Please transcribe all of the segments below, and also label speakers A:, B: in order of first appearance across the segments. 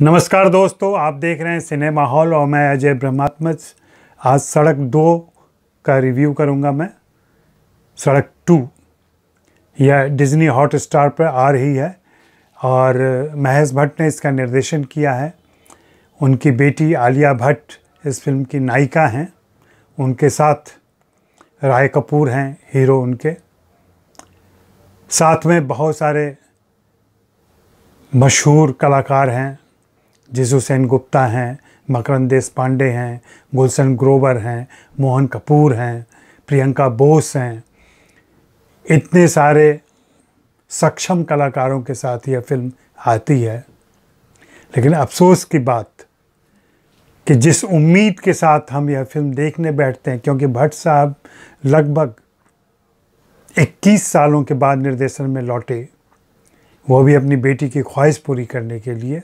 A: नमस्कार दोस्तों आप देख रहे हैं सिनेमा हॉल और मैं अजय ब्रह्मात्मज आज सड़क दो का रिव्यू करूंगा मैं सड़क टू यह डिज्नी हॉट स्टार पर आ रही है और महेश भट्ट ने इसका निर्देशन किया है उनकी बेटी आलिया भट्ट इस फिल्म की नायिका हैं उनके साथ राय कपूर हैं हीरो उनके साथ में बहुत सारे मशहूर कलाकार हैं जिजू गुप्ता हैं मकरंद देश पांडे हैं गुलशन ग्रोवर हैं मोहन कपूर हैं प्रियंका बोस हैं इतने सारे सक्षम कलाकारों के साथ यह फिल्म आती है लेकिन अफसोस की बात कि जिस उम्मीद के साथ हम यह फिल्म देखने बैठते हैं क्योंकि भट्ट साहब लगभग 21 सालों के बाद निर्देशन में लौटे वो भी अपनी बेटी की ख्वाहिश पूरी करने के लिए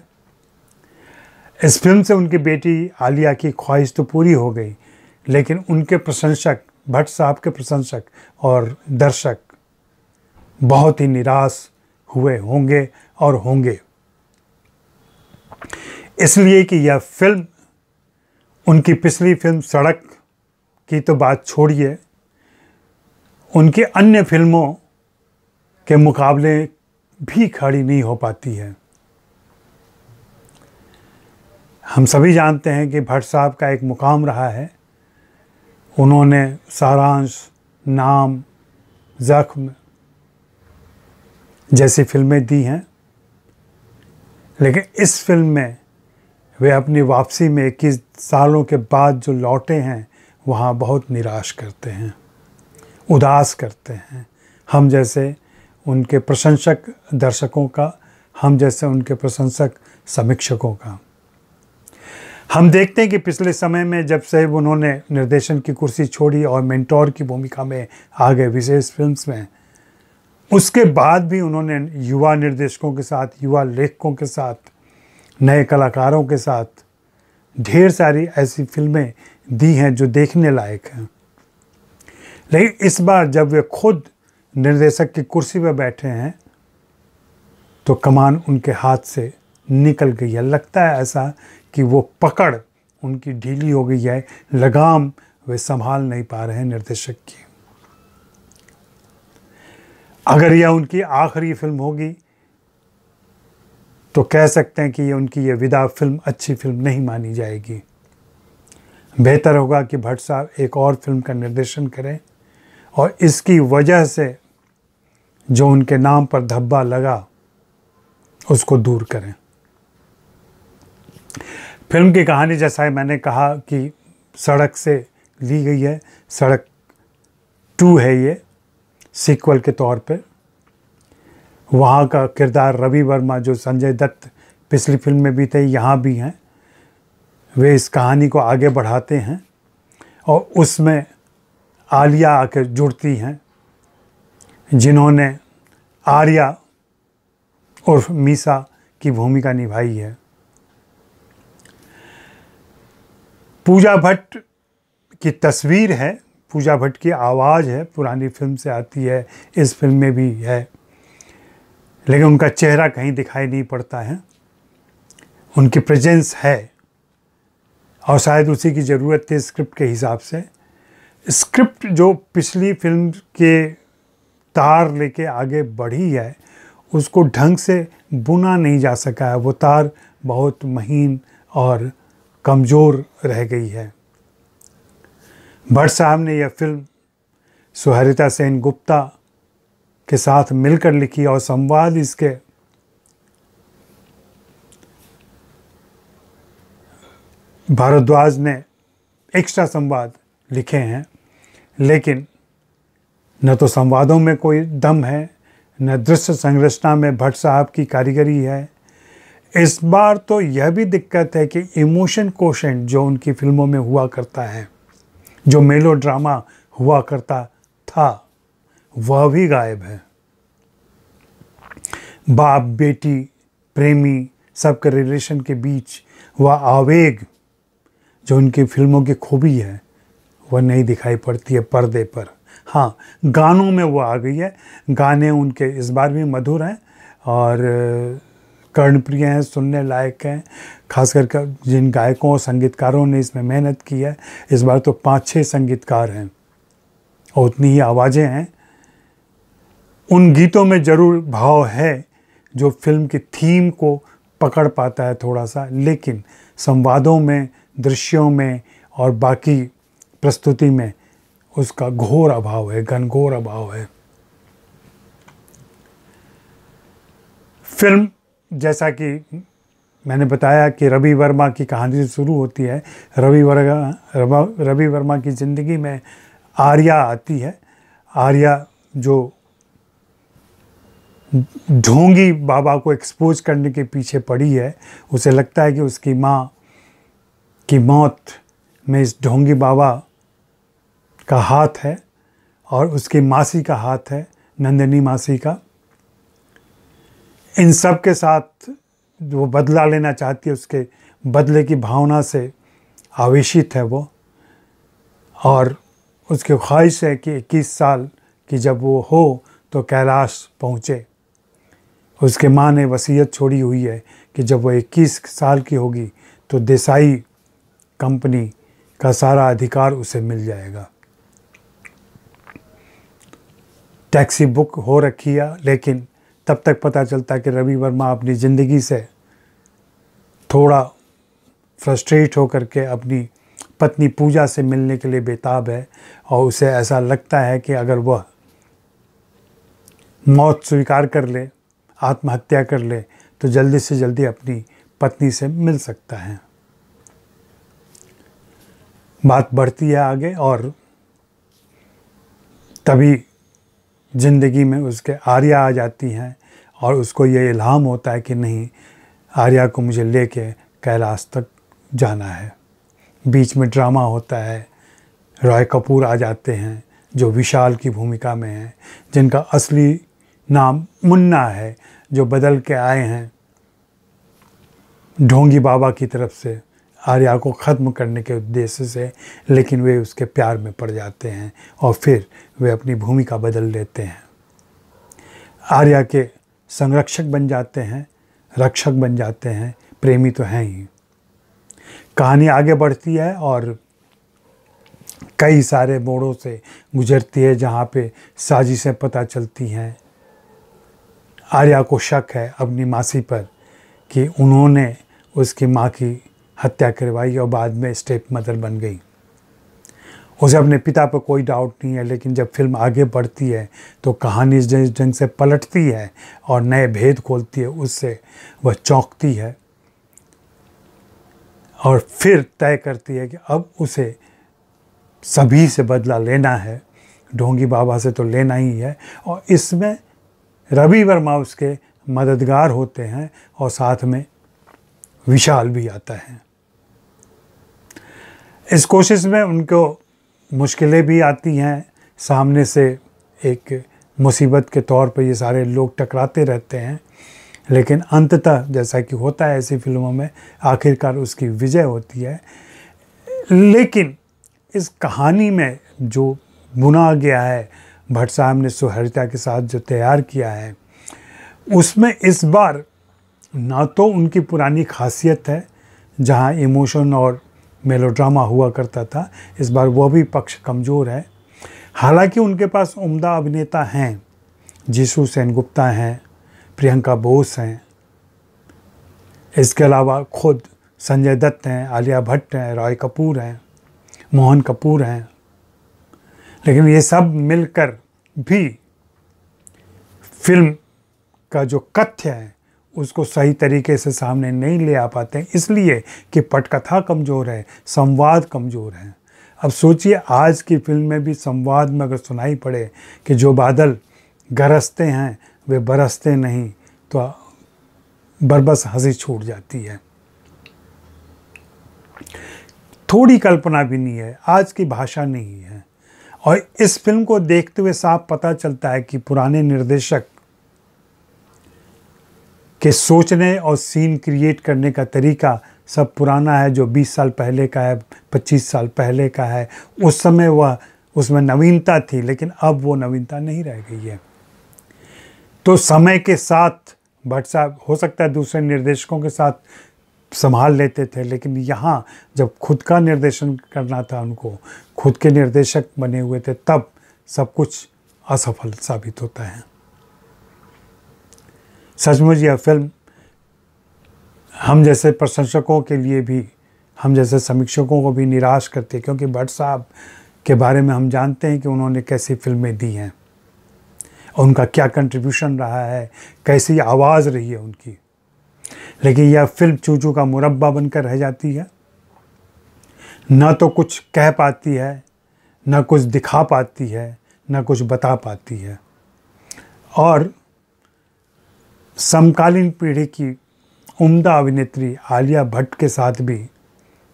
A: इस फिल्म से उनकी बेटी आलिया की ख्वाहिश तो पूरी हो गई लेकिन उनके प्रशंसक भट्ट साहब के प्रशंसक और दर्शक बहुत ही निराश हुए होंगे और होंगे इसलिए कि यह फिल्म उनकी पिछली फिल्म सड़क की तो बात छोड़िए उनकी अन्य फिल्मों के मुकाबले भी खड़ी नहीं हो पाती है हम सभी जानते हैं कि भट्ट साहब का एक मुकाम रहा है उन्होंने सारांश नाम ज़ख्म जैसी फिल्में दी हैं लेकिन इस फिल्म में वे अपनी वापसी में इक्कीस सालों के बाद जो लौटे हैं वहाँ बहुत निराश करते हैं उदास करते हैं हम जैसे उनके प्रशंसक दर्शकों का हम जैसे उनके प्रशंसक समीक्षकों का हम देखते हैं कि पिछले समय में जब से उन्होंने निर्देशन की कुर्सी छोड़ी और मेंटोर की भूमिका में आ गए विशेष फिल्म्स में उसके बाद भी उन्होंने युवा निर्देशकों के साथ युवा लेखकों के साथ नए कलाकारों के साथ ढेर सारी ऐसी फिल्में दी हैं जो देखने लायक हैं लेकिन इस बार जब वे खुद निर्देशक की कुर्सी पर बैठे हैं तो कमान उनके हाथ से निकल गई है लगता है ऐसा कि वो पकड़ उनकी ढीली हो गई है लगाम वे संभाल नहीं पा रहे हैं निर्देशक की अगर यह उनकी आखिरी फिल्म होगी तो कह सकते हैं कि ये उनकी ये विदा फिल्म अच्छी फिल्म नहीं मानी जाएगी बेहतर होगा कि भट्ट साहब एक और फिल्म का निर्देशन करें और इसकी वजह से जो उनके नाम पर धब्बा लगा उसको दूर करें फिल्म की कहानी जैसा है मैंने कहा कि सड़क से ली गई है सड़क टू है ये सीक्वल के तौर पे वहाँ का किरदार रवि वर्मा जो संजय दत्त पिछली फिल्म में भी थे यहाँ भी हैं वे इस कहानी को आगे बढ़ाते हैं और उसमें आलिया आकर जुड़ती हैं जिन्होंने आर्या और मीसा की भूमिका निभाई है पूजा भट्ट की तस्वीर है पूजा भट्ट की आवाज़ है पुरानी फिल्म से आती है इस फिल्म में भी है लेकिन उनका चेहरा कहीं दिखाई नहीं पड़ता है उनकी प्रेजेंस है और शायद उसी की ज़रूरत थी स्क्रिप्ट के हिसाब से स्क्रिप्ट जो पिछली फिल्म के तार लेके आगे बढ़ी है उसको ढंग से बुना नहीं जा सका है वो तार बहुत महीन और कमज़ोर रह गई है भट्ट साहब ने यह फिल्म सुहरिता सेन गुप्ता के साथ मिलकर लिखी और संवाद इसके भारद्वाज ने एक्स्ट्रा संवाद लिखे हैं लेकिन न तो संवादों में कोई दम है न दृश्य संरचना में भट्ट साहब की कारीगरी है इस बार तो यह भी दिक्कत है कि इमोशन क्वेश्चन जो उनकी फिल्मों में हुआ करता है जो मेलो ड्रामा हुआ करता था वह भी गायब है बाप बेटी प्रेमी सबके रिलेशन के बीच वह आवेग जो उनकी फिल्मों की खूबी है वह नहीं दिखाई पड़ती है पर्दे पर हाँ गानों में वो आ गई है गाने उनके इस बार भी मधुर हैं और कर्णप्रिय हैं सुनने लायक हैं खास करके जिन गायकों और संगीतकारों ने इसमें मेहनत की है इस बार तो पाँच छः संगीतकार हैं और उतनी ही आवाज़ें हैं उन गीतों में ज़रूर भाव है जो फिल्म की थीम को पकड़ पाता है थोड़ा सा लेकिन संवादों में दृश्यों में और बाकी प्रस्तुति में उसका घोर अभाव है घनघोर अभाव है फिल्म जैसा कि मैंने बताया कि रवि वर्मा की कहानी से शुरू होती है रवि वर्मा रवि वर्मा की ज़िंदगी में आर्या आती है आर्या जो ढोंगी बाबा को एक्सपोज करने के पीछे पड़ी है उसे लगता है कि उसकी माँ की मौत में इस ढोंगी बाबा का हाथ है और उसकी मासी का हाथ है नंदिनी मासी का इन सब के साथ वो बदला लेना चाहती है उसके बदले की भावना से आवेशित है वो और उसकी ख्वाहिश है कि 21 साल की जब वो हो तो कैलाश पहुँचे उसके माँ ने वसीयत छोड़ी हुई है कि जब वो 21 साल की होगी तो देसाई कंपनी का सारा अधिकार उसे मिल जाएगा टैक्सी बुक हो रखी है लेकिन तब तक पता चलता कि रवि वर्मा अपनी ज़िंदगी से थोड़ा फ्रस्ट्रेट होकर के अपनी पत्नी पूजा से मिलने के लिए बेताब है और उसे ऐसा लगता है कि अगर वह मौत स्वीकार कर ले आत्महत्या कर ले तो जल्दी से जल्दी अपनी पत्नी से मिल सकता है बात बढ़ती है आगे और तभी ज़िंदगी में उसके आर्या आ जाती हैं और उसको ये इल्हाम होता है कि नहीं आर्या को मुझे ले कर कैलाश तक जाना है बीच में ड्रामा होता है रॉय कपूर आ जाते हैं जो विशाल की भूमिका में हैं जिनका असली नाम मुन्ना है जो बदल के आए हैं ढोंगी बाबा की तरफ से आर्या को ख़त्म करने के उद्देश्य से लेकिन वे उसके प्यार में पड़ जाते हैं और फिर वे अपनी भूमिका बदल लेते हैं आर्या के संरक्षक बन जाते हैं रक्षक बन जाते हैं प्रेमी तो हैं ही कहानी आगे बढ़ती है और कई सारे मोड़ों से गुजरती है जहाँ पे साजिशें पता चलती हैं आर्या को शक है अपनी मासी पर कि उन्होंने उसकी माँ की हत्या करवाई और बाद में स्टेप मदर बन गई उसे अपने पिता पर कोई डाउट नहीं है लेकिन जब फिल्म आगे बढ़ती है तो कहानी जिस ढंग से पलटती है और नए भेद खोलती है उससे वह चौंकती है और फिर तय करती है कि अब उसे सभी से बदला लेना है ढोंगी बाबा से तो लेना ही है और इसमें रवि वर्मा उसके मददगार होते हैं और साथ में विशाल भी आता है इस कोशिश में उनको मुश्किलें भी आती हैं सामने से एक मुसीबत के तौर पर ये सारे लोग टकराते रहते हैं लेकिन अंततः जैसा कि होता है ऐसी फिल्मों में आखिरकार उसकी विजय होती है लेकिन इस कहानी में जो बुना गया है भट्ट साहब ने सुहरिता के साथ जो तैयार किया है उसमें इस बार ना तो उनकी पुरानी खासियत है जहाँ इमोशन और मेलोड्रामा हुआ करता था इस बार वह भी पक्ष कमज़ोर है हालांकि उनके पास उम्दा अभिनेता हैं जीशु सेनगुप्ता हैं प्रियंका बोस हैं इसके अलावा खुद संजय दत्त हैं आलिया भट्ट हैं रॉय कपूर हैं मोहन कपूर हैं लेकिन ये सब मिलकर भी फिल्म का जो कथ्य है उसको सही तरीके से सामने नहीं ले आ पाते इसलिए कि पटकथा कमज़ोर है संवाद कमज़ोर है अब सोचिए आज की फिल्म में भी संवाद में अगर सुनाई पड़े कि जो बादल गरजते हैं वे बरसते नहीं तो बरबस हंसी छूट जाती है थोड़ी कल्पना भी नहीं है आज की भाषा नहीं है और इस फिल्म को देखते हुए साफ पता चलता है कि पुराने निर्देशक कि सोचने और सीन क्रिएट करने का तरीका सब पुराना है जो 20 साल पहले का है 25 साल पहले का है उस समय वह उसमें नवीनता थी लेकिन अब वो नवीनता नहीं रह गई है तो समय के साथ भट्ट साहब हो सकता है दूसरे निर्देशकों के साथ संभाल लेते थे लेकिन यहाँ जब खुद का निर्देशन करना था उनको खुद के निर्देशक बने हुए थे तब सब कुछ असफल साबित होता है सचमुच यह फिल्म हम जैसे प्रशंसकों के लिए भी हम जैसे समीक्षकों को भी निराश करती है क्योंकि भट्ट साहब के बारे में हम जानते हैं कि उन्होंने कैसी फिल्में दी हैं और उनका क्या कंट्रीब्यूशन रहा है कैसी आवाज़ रही है उनकी लेकिन यह फिल्म चूचू का मुरब्बा बनकर रह जाती है ना तो कुछ कह पाती है ना कुछ दिखा पाती है ना कुछ बता पाती है और समकालीन पीढ़ी की उम्दा अभिनेत्री आलिया भट्ट के साथ भी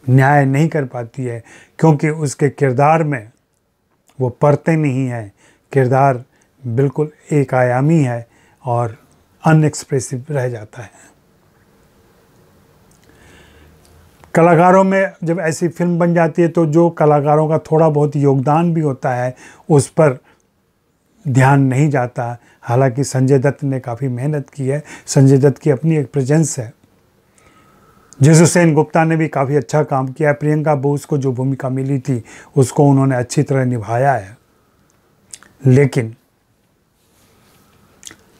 A: न्याय नहीं कर पाती है क्योंकि उसके किरदार में वो पढ़ते नहीं हैं किरदार बिल्कुल एक आयामी है और अनएक्सप्रेसिव रह जाता है कलाकारों में जब ऐसी फिल्म बन जाती है तो जो कलाकारों का थोड़ा बहुत योगदान भी होता है उस पर ध्यान नहीं जाता हालांकि संजय दत्त ने काफ़ी मेहनत की है संजय दत्त की अपनी एक प्रेजेंस है जजुसेन गुप्ता ने भी काफ़ी अच्छा काम किया है प्रियंका बोस को जो भूमिका मिली थी उसको उन्होंने अच्छी तरह निभाया है लेकिन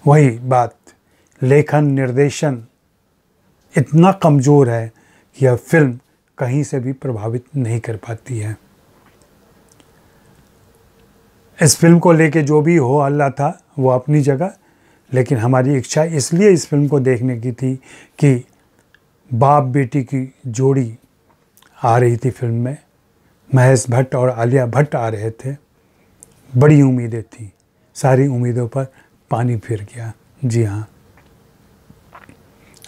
A: वही बात लेखन निर्देशन इतना कमज़ोर है कि यह फिल्म कहीं से भी प्रभावित नहीं कर पाती है इस फिल्म को लेके जो भी हो अल्लाह था वो अपनी जगह लेकिन हमारी इच्छा इसलिए इस फिल्म को देखने की थी कि बाप बेटी की जोड़ी आ रही थी फिल्म में महेश भट्ट और आलिया भट्ट आ रहे थे बड़ी उम्मीदें थी सारी उम्मीदों पर पानी फिर गया जी हाँ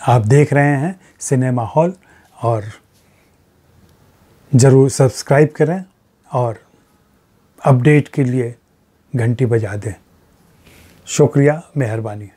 A: आप देख रहे हैं सिनेमा हॉल और ज़रूर सब्सक्राइब करें और अपडेट के लिए घंटी बजा दें शुक्रिया मेहरबानी